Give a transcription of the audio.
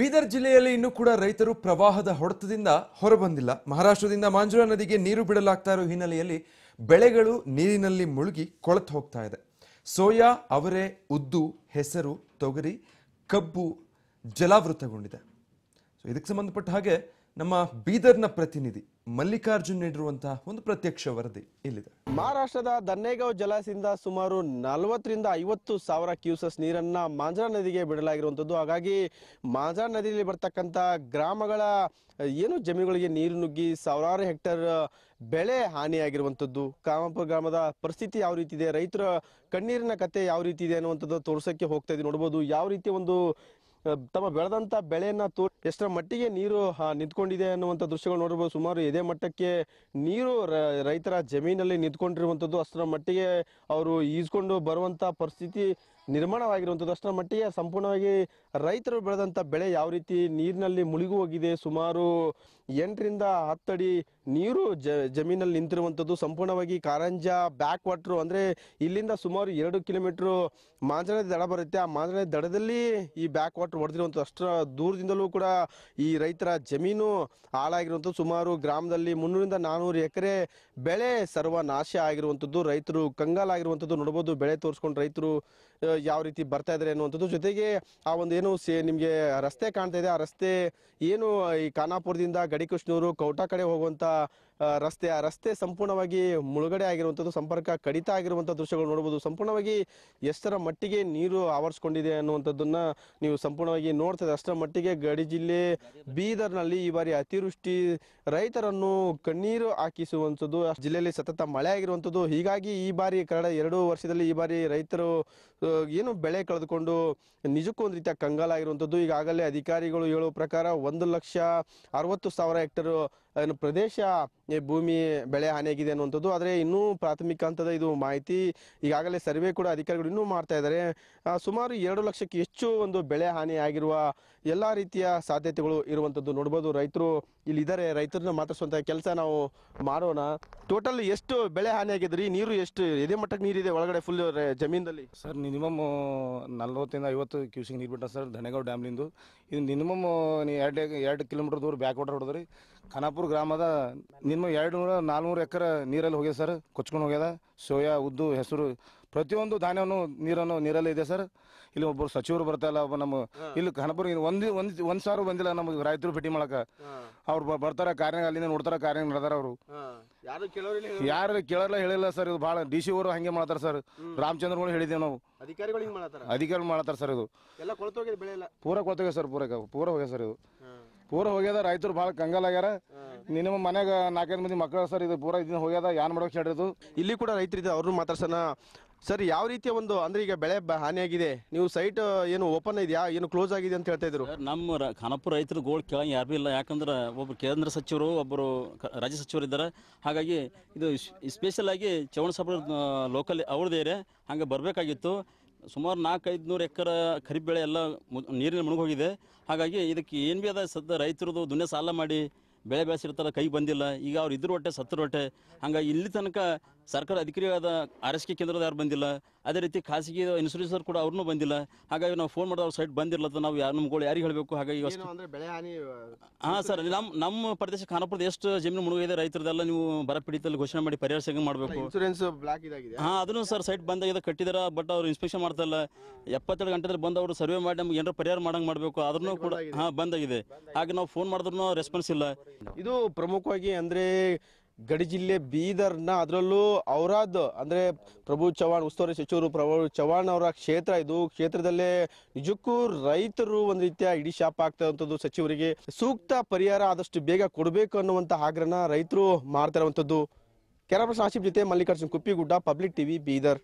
ಬೀದರ್ ಜಿಲ್ಲೆಯಲ್ಲಿ ಇನ್ನೂ ಕೂಡ ರೈತರು ಪ್ರವಾಹದ ಹೊಡೆತದಿಂದ ಹೊರಬಂದಿಲ್ಲ ಮಹಾರಾಷ್ಟ್ರದಿಂದ ಮಾಂಜುರಾ ನದಿಗೆ ನೀರು ಬಿಡಲಾಗ್ತಾ ಇರೋ ಹಿನ್ನೆಲೆಯಲ್ಲಿ ಬೆಳೆಗಳು ನೀರಿನಲ್ಲಿ ಮುಳುಗಿ ಕೊಳತು ಹೋಗ್ತಾ ಇದೆ ಸೋಯಾ ಅವರೆ ಉದ್ದು ಹೆಸರು ತೊಗರಿ ಕಬ್ಬು ಜಲಾವೃತಗೊಂಡಿದೆ ಸೊ ಇದಕ್ಕೆ ಸಂಬಂಧಪಟ್ಟ ಹಾಗೆ ನಮ್ಮ ಬೀದರ್ನ ಪ್ರತಿನಿಧಿ ಮಲ್ಲಿಕಾರ್ಜುನ್ ನೀಡಿರುವಂತಹ ಒಂದು ಪ್ರತ್ಯಕ್ಷ ವರದಿ ಇಲ್ಲಿದೆ ಮಹಾರಾಷ್ಟ್ರದ ದನ್ನೇಗಾಂವ್ ಜಲಾಶಯದಿಂದ ಸುಮಾರು ನಲವತ್ತರಿಂದ ಐವತ್ತು ಸಾವಿರ ಕ್ಯೂಸಸ್ ನೀರನ್ನ ಮಾಂಜಾ ನದಿಗೆ ಬಿಡಲಾಗಿರುವಂಥದ್ದು ಹಾಗಾಗಿ ಮಾಂಜಾ ನದಿಯಲ್ಲಿ ಬರ್ತಕ್ಕಂತ ಗ್ರಾಮಗಳ ಏನು ಜಮೀನುಗಳಿಗೆ ನೀರು ನುಗ್ಗಿ ಸಾವಿರಾರು ಹೆಕ್ಟರ್ ಬೆಳೆ ಹಾನಿಯಾಗಿರುವಂಥದ್ದು ಕಾಮಪುರ ಗ್ರಾಮದ ಪರಿಸ್ಥಿತಿ ಯಾವ ರೀತಿ ಇದೆ ರೈತರ ಕಣ್ಣೀರಿನ ಕತೆ ಯಾವ ರೀತಿ ಇದೆ ಅನ್ನುವಂಥದ್ದು ತೋರ್ಸೋಕ್ಕೆ ಹೋಗ್ತಾ ಇದ್ದೀವಿ ನೋಡ್ಬೋದು ಯಾವ ರೀತಿ ಒಂದು ತಮ್ಮ ಬೆಳೆದಂತ ಬೆಳೆಯನ್ನ ತೋ ಎಷ್ಟರ ಮಟ್ಟಿಗೆ ನೀರು ನಿಂತ್ಕೊಂಡಿದೆ ಅನ್ನುವಂಥ ದೃಶ್ಯಗಳು ನೋಡಬಹುದು ಸುಮಾರು ಇದೇ ಮಟ್ಟಕ್ಕೆ ನೀರು ರೈತರ ಜಮೀನಲ್ಲಿ ನಿಂತ್ಕೊಂಡಿರುವಂಥದ್ದು ಅಷ್ಟರ ಮಟ್ಟಿಗೆ ಅವರು ಈಜ್ಕೊಂಡು ಬರುವಂತ ಪರಿಸ್ಥಿತಿ ನಿರ್ಮಾಣವಾಗಿರುವಂಥದ್ದು ಅಷ್ಟರ ಮಟ್ಟಿಗೆ ಸಂಪೂರ್ಣವಾಗಿ ರೈತರು ಬೆಳೆದಂಥ ಬೆಳೆ ಯಾವ ರೀತಿ ನೀರಿನಲ್ಲಿ ಮುಳುಗಿ ಹೋಗಿದೆ ಸುಮಾರು ಎಂಟರಿಂದ ಹತ್ತಡಿ ನೀರು ಜ ಜಮೀನಲ್ಲಿ ನಿಂತಿರುವಂಥದ್ದು ಸಂಪೂರ್ಣವಾಗಿ ಕಾರಂಜ ಬ್ಯಾಕ್ ವಾಟ್ರು ಅಂದರೆ ಇಲ್ಲಿಂದ ಸುಮಾರು ಎರಡು ಕಿಲೋಮೀಟ್ರು ಮಾಂಜನ ದಡ ಬರುತ್ತೆ ಆ ಮಾಂಜನ ದಡದಲ್ಲಿ ಈ ಬ್ಯಾಕ್ ವಾಟ್ರ್ ಹೊಡೆದಿರುವಂಥದ್ದು ಅಷ್ಟರ ದೂರದಿಂದಲೂ ಕೂಡ ಈ ರೈತರ ಜಮೀನು ಹಾಳಾಗಿರುವಂಥದ್ದು ಸುಮಾರು ಗ್ರಾಮದಲ್ಲಿ ಮುನ್ನೂರಿಂದ ನಾನ್ನೂರು ಎಕರೆ ಬೆಳೆ ಸರ್ವನಾಶ ಆಗಿರುವಂಥದ್ದು ರೈತರು ಕಂಗಾಲಾಗಿರುವಂಥದ್ದು ನೋಡ್ಬೋದು ಬೆಳೆ ತೋರಿಸ್ಕೊಂಡು ರೈತರು ಯಾವ ರೀತಿ ಬರ್ತಾ ಇದ್ದಾರೆ ಅನ್ನುವಂಥದ್ದು ಜೊತೆಗೆ ಆ ಒಂದು ಏನು ನಿಮಗೆ ರಸ್ತೆ ಕಾಣ್ತಾ ಇದೆ ಆ ರಸ್ತೆ ಏನು ಈ ಖಾನಾಪುರದಿಂದ ಗಡಿಕೃಷ್ಣೂರು ಕೌಟಾ ಕಡೆ ಹೋಗುವಂಥ ರಸ್ತೆ ಆ ರಸ್ತೆ ಸಂಪೂರ್ಣವಾಗಿ ಮುಳುಗಡೆ ಆಗಿರುವಂಥದ್ದು ಸಂಪರ್ಕ ಕಡಿತ ಆಗಿರುವಂಥ ದೃಶ್ಯಗಳು ನೋಡಬಹುದು ಸಂಪೂರ್ಣವಾಗಿ ಎಷ್ಟರ ಮಟ್ಟಿಗೆ ನೀರು ಆವರಿಸ್ಕೊಂಡಿದೆ ಅನ್ನುವಂಥದ್ದನ್ನ ನೀವು ಸಂಪೂರ್ಣವಾಗಿ ನೋಡ್ತದೆ ಅಷ್ಟರ ಮಟ್ಟಿಗೆ ಗಡಿ ಜಿಲ್ಲೆ ಬೀದರ್ನಲ್ಲಿ ಈ ಬಾರಿ ಅತಿವೃಷ್ಟಿ ರೈತರನ್ನು ಕಣ್ಣೀರು ಹಾಕಿಸುವಂಥದ್ದು ಜಿಲ್ಲೆಯಲ್ಲಿ ಸತತ ಮಳೆ ಆಗಿರುವಂಥದ್ದು ಹೀಗಾಗಿ ಈ ಬಾರಿ ಕಳೆದ ಎರಡು ವರ್ಷದಲ್ಲಿ ಈ ಬಾರಿ ರೈತರು ಏನು ಬೆಳೆ ಕಳೆದುಕೊಂಡು ನಿಜಕ್ಕೂ ಒಂದು ರೀತಿಯ ಕಂಗಾಲಾಗಿರುವಂಥದ್ದು ಈಗಾಗಲೇ ಅಧಿಕಾರಿಗಳು ಹೇಳುವ ಪ್ರಕಾರ ಒಂದು ಲಕ್ಷ ಅರವತ್ತು ಸಾವಿರ ಹೆಕ್ಟರ್ ಪ್ರದೇಶ ಭೂಮಿ ಬೆಳೆ ಹಾನಿಯಾಗಿದೆ ಅನ್ನುವಂಥದ್ದು ಆದರೆ ಇನ್ನೂ ಪ್ರಾಥಮಿಕ ಹಂತದ ಇದು ಮಾಹಿತಿ ಈಗಾಗಲೇ ಸರ್ವೆ ಕೂಡ ಅಧಿಕಾರಿಗಳು ಇನ್ನೂ ಮಾಡ್ತಾ ಇದ್ದಾರೆ ಸುಮಾರು ಎರಡು ಲಕ್ಷಕ್ಕೆ ಹೆಚ್ಚು ಒಂದು ಬೆಳೆ ಹಾನಿ ಆಗಿರುವ ಎಲ್ಲ ರೀತಿಯ ಸಾಧ್ಯತೆಗಳು ಇರುವಂಥದ್ದು ನೋಡ್ಬೋದು ರೈತರು ಇಲ್ಲಿದ್ದಾರೆ ರೈತರನ್ನ ಮಾತಾಡಿಸುವಂಥ ಕೆಲಸ ನಾವು ಮಾಡೋಣ ಟೋಟಲ್ ಎಷ್ಟು ಬೆಳೆ ಹಾನಿ ಆಗಿದ್ರಿ ನೀರು ಎಷ್ಟು ಇದೇ ಮಟ್ಟಕ್ಕೆ ನೀರಿದೆ ಒಳಗಡೆ ಫುಲ್ ಜಮೀನಲ್ಲಿ ಸರ್ ಮಿನಿಮಮ್ ನಲ್ವತ್ತಿಂದ ಐವತ್ತು ಕ್ಯೂಸಿಗೆ ನೀರು ಬಿಟ್ಟ ಸರ್ ಧನೆಗೌಡ ಡ್ಯಾಮ್ಲಿಂದು ಇದು ಮಿನಿಮಮ್ ಎರಡು ಎರಡು ಕಿಲೋಮೀಟರ್ ದೂರ ಬ್ಯಾಕ್ ವಾಟರ್ ಹೊಡೆದ್ರಿ ಖಾನಾಪುರ ಗ್ರಾಮದ ನಿಮ್ಮ ಎರಡು ನೂರ ನಾಲ್ನೂರು ಎಕರೆ ನೀರಲ್ಲಿ ಹೋಗಿದೆ ಸರ್ ಕೊಚ್ಕೊಂಡು ಹೋಗ್ಯದ ಸೋಯಾ ಉದ್ದು ಹೆಸರು ಪ್ರತಿಯೊಂದು ಧಾನ್ಯವನ್ನು ನೀರನ್ನು ನೀರಲ್ಲಿ ಇದೆ ಸರ್ ಇಲ್ಲಿ ಒಬ್ಬರು ಸಚಿವರು ಬರ್ತಾ ಒಬ್ಬ ನಮ್ಮ ಇಲ್ಲಿ ಖಾನಾಪುರ ಒಂದು ಒಂದು ಒಂದು ಸಾವಿರ ಬಂದಿಲ್ಲ ನಮಗೆ ರೈತರು ಭೇಟಿ ಮಾಡಕ ಅವ್ರು ಬರ್ತಾರೆ ಕಾರ್ಯ ಅಲ್ಲಿಂದ ನೋಡ್ತಾರೆ ಕಾರ್ಯ ನಡೆದಾರ ಅವರು ಯಾರು ಕೇಳಲ್ಲ ಹೇಳಿಲ್ಲ ಸರ್ ಇದು ಭಾಳ ಡಿ ಸಿ ಅವರು ಹಂಗೆ ಮಾಡ್ತಾರೆ ಸರ್ ರಾಮಚಂದ್ರಗಳು ಹೇಳಿದ್ದೇವೆ ನಾವು ಅಧಿಕಾರಿಗಳು ಮಾಡ್ತಾರೆ ಸರ್ ಇದು ಪೂರ ಕೊಳ್ತೋಗ್ಯ ಸರ್ ಪೂರ ಪೂರ ಹೋಗ್ಯ ಸರ್ ಇದು ಪೂರ ಹೋಗ್ಯದ ರೈತರು ಭಾಳ ಕಂಗಾಲ ಆಗ್ಯಾರ ನಿನ್ನ ಮನ್ಯಾಗ ನಾಲ್ಕೈದು ಮಂದಿ ಮಕ್ಕಳು ಸರ್ ಇದು ಪೂರ ಇದನ್ನ ಹೋಗ್ಯದ ಯಾನ್ ಮಾಡೋಕೆ ಹೇಳಿದ್ರು ಇಲ್ಲಿ ಕೂಡ ರೈತರಿದ್ದ ಅವ್ರನ್ನ ಮಾತಾಡ್ಸೋಣ ಸರ್ ಯಾವ ರೀತಿಯ ಒಂದು ಅಂದ್ರೆ ಈಗ ಬೆಳೆ ಬ- ಹಾನಿಯಾಗಿದೆ ನೀವು ಸೈಟ್ ಏನು ಓಪನ್ ಇದೆಯಾ ಏನು ಕ್ಲೋಸ್ ಆಗಿದೆ ಅಂತ ಹೇಳ್ತಾ ಇದ್ರು ನಮ್ಮ ಖಾನಪುರ ರೈತರು ಗೋಳ್ ಕೇಳಂಗೆ ಯಾರು ಇಲ್ಲ ಯಾಕಂದ್ರೆ ಒಬ್ಬರು ಕೇಂದ್ರ ಸಚಿವರು ಒಬ್ಬರು ರಾಜ್ಯ ಸಚಿವರು ಇದ್ದಾರೆ ಹಾಗಾಗಿ ಇದು ಸ್ಪೆಷಲ್ ಆಗಿ ಚೌಣ ಲೋಕಲ್ ಅವ್ರದ್ದು ಏರಿಯಾ ಹಂಗೆ ಬರಬೇಕಾಗಿತ್ತು ಸುಮಾರು ನಾಲ್ಕು ಐದುನೂರು ಎಕರೆ ಖರೀಫ್ ಬೆಳೆ ಎಲ್ಲ ನೀರಿನ ಮುಳುಗೋಗಿದೆ ಹಾಗಾಗಿ ಇದಕ್ಕೆ ಏನು ಭೀ ಅದ ಸದ್ದ ರೈತರದು ದುನ್ನೆ ಸಾಲ ಮಾಡಿ ಬೆಳೆ ಬೆಳೆಸಿರ್ತಾರೆ ಕೈ ಬಂದಿಲ್ಲ ಈಗ ಅವ್ರು ಇದ್ರ ಹೊಟ್ಟೆ ಸತ್ತರ ಹೊಟ್ಟೆ ಹಂಗಾಗಿ ಇಲ್ಲಿ ತನಕ ಸರ್ಕಾರ ಅಧಿಕಾರಿ ಆರೈಕೆ ಕೇಂದ್ರದ ಯಾರು ಬಂದಿಲ್ಲ ಅದೇ ರೀತಿ ಖಾಸಗಿ ಇನ್ಸೂರೆನ್ಸರ್ ಕೂಡ ಅವ್ರನ್ನೂ ಬಂದಿಲ್ಲ ಹಾಗಾಗಿ ನಾವು ಫೋನ್ ಅವ್ರ ಸೈಟ್ ಬಂದಿರ್ಲತ್ತ ನಾವು ಯಾರು ನಮ್ಗಳು ಯಾರಿಗೆ ಹೇಳಬೇಕು ಹಾಗಾಗಿ ಹಾಂ ಸರ್ ನಮ್ಮ ನಮ್ಮ ಪ್ರದೇಶ ಖಾನಪುರದ ಎಷ್ಟು ಜಮೀನು ಮುಳುಗಿದೆ ರೈತರದೆಲ್ಲ ನೀವು ಬರ ಪೀಡಿತಲ್ಲಿ ಘೋಷಣೆ ಮಾಡಿ ಪರಿಹಾರ ಸಂಘ ಮಾಡಬೇಕು ಇನ್ಸೂರೆನ್ಸ್ ಬ್ಲಾಕ್ ಇದಾಗಿದೆ ಹಾಂ ಅದನ್ನು ಸರ್ ಸೈಟ್ ಬಂದಾಗಿದೆ ಕಟ್ಟಿದಾರ ಬಟ್ ಅವರು ಇನ್ಸ್ಪೆಕ್ಷನ್ ಮಾಡ್ತಾ ಇಲ್ಲ ಎಪ್ಪತ್ತೆರಡು ಗಂಟೆದಲ್ಲಿ ಬಂದು ಅವರು ಸರ್ವೆ ಮಾಡಿ ನಮ್ಗೆ ಏನಾರ ಪರಿಹಾರ ಮಾಡಂಗೆ ಮಾಡಬೇಕು ಅದನ್ನು ಕೂಡ ಹಾಂ ಬಂದಾಗಿದೆ ಹಾಗೆ ನಾವು ಫೋನ್ ಮಾಡಿದ್ರು ರೆಸ್ಪಾನ್ಸ್ ಇಲ್ಲ ಇದು ಪ್ರಮುಖವಾಗಿ ಅಂದರೆ ಗಡಿ ಜಿಲ್ಲೆ ಬೀದರ್ನ ಅದರಲ್ಲೂ ಔರಾದ್ ಅಂದರೆ ಪ್ರಭು ಚವ್ಹಾಣ್ ಉಸ್ತುವಾರಿ ಸಚಿವರು ಪ್ರಭು ಚವಾಣ್ ಅವರ ಕ್ಷೇತ್ರ ಇದು ಕ್ಷೇತ್ರದಲ್ಲೇ ನಿಜಕ್ಕೂ ರೈತರು ಒಂದು ರೀತಿಯ ಇಡೀ ಶಾಪ್ ಆಗ್ತಾ ಸಚಿವರಿಗೆ ಸೂಕ್ತ ಪರಿಹಾರ ಆದಷ್ಟು ಬೇಗ ಕೊಡಬೇಕು ಅನ್ನುವಂಥ ಆಗ್ರಹ ರೈತರು ಮಾಡ್ತಾ ಇರುವಂಥದ್ದು ಕೆರಪ್ರಸ್ ಆಶಿಫ್ ಜೊತೆ ಮಲ್ಲಿಕಾರ್ಜುನ್ ಕುಪ್ಪಿಗುಡ್ಡ ಪಬ್ಲಿಕ್ ಟಿವಿ ಬೀದರ್